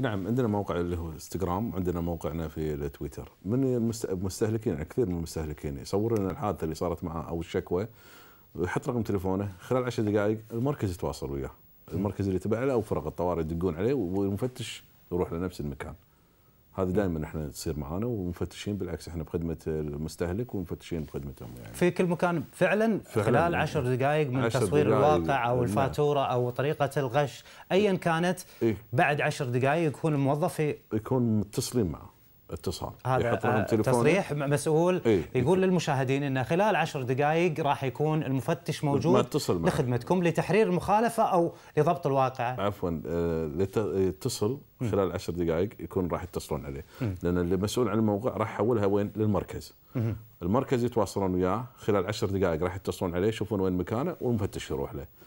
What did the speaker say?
نعم عندنا موقع اللي هو انستغرام عندنا موقعنا في تويتر من المستهلكين يعني كثير من المستهلكين يصور لنا الحادثه اللي صارت معه او الشكوى ويحط رقم تليفونه خلال عشر دقائق المركز يتواصل وياه المركز اللي تبع له او فرق الطوارئ يدقون عليه والمفتش يروح لنفس المكان هذا دائما احنا تصير معانا ومفتشين بالعكس احنا بخدمه المستهلك ومفتشين بخدمتهم يعني في كل مكان فعلا, فعلا خلال عشر دقائق من عشر تصوير دقائق الواقع او نعم. الفاتوره او طريقه الغش ايا كانت إيه؟ بعد عشر دقائق يكون الموظف يكون متصلين معه اتصال هذا يحط رقم آه، تصريح مسؤول إيه؟ يقول للمشاهدين انه خلال عشر دقائق راح يكون المفتش موجود اتصل لخدمتكم لتحرير المخالفه او لضبط الواقع عفوا يتصل آه، خلال عشر دقائق يكون راح يتصلون عليه لان لان المسؤول عن الموقع راح يحولها وين للمركز المركز يتواصلون وياه خلال عشر دقائق راح يتصلون عليه يشوفون وين مكانه والمفتش يروح له